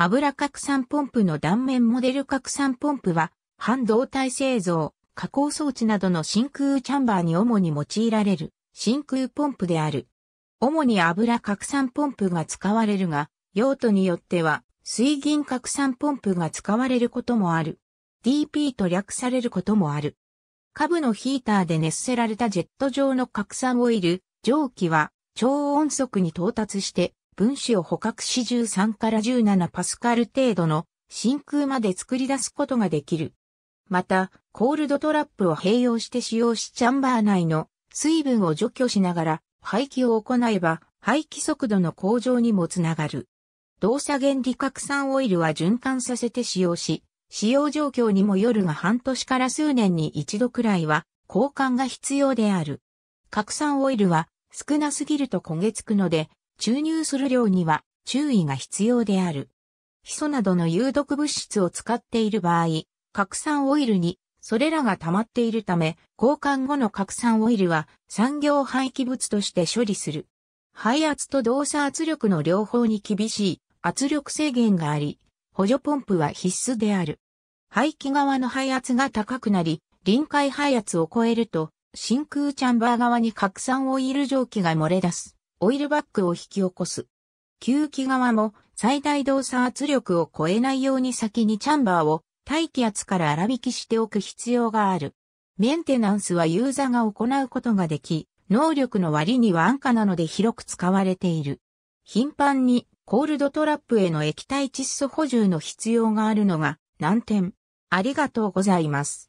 油拡散ポンプの断面モデル拡散ポンプは、半導体製造、加工装置などの真空チャンバーに主に用いられる真空ポンプである。主に油拡散ポンプが使われるが、用途によっては水銀拡散ポンプが使われることもある。DP と略されることもある。下部のヒーターで熱せられたジェット状の拡散オイル、蒸気は超音速に到達して分子を捕獲し13から17パスカル程度の真空まで作り出すことができる。また、コールドトラップを併用して使用しチャンバー内の水分を除去しながら排気を行えば排気速度の向上にもつながる。動作原理拡散オイルは循環させて使用し、使用状況にもよるが半年から数年に一度くらいは交換が必要である。拡散オイルは少なすぎると焦げつくので注入する量には注意が必要である。ヒ素などの有毒物質を使っている場合、核酸オイルにそれらが溜まっているため、交換後の核酸オイルは産業廃棄物として処理する。排圧と動作圧力の両方に厳しい圧力制限があり、補助ポンプは必須である。排気側の排圧が高くなり、臨界排圧を超えると、真空チャンバー側に核酸オイル蒸気が漏れ出す。オイルバックを引き起こす。吸気側も最大動作圧力を超えないように先にチャンバーを大気圧から粗引きしておく必要がある。メンテナンスはユーザーが行うことができ、能力の割には安価なので広く使われている。頻繁にコールドトラップへの液体窒素補充の必要があるのが難点。ありがとうございます。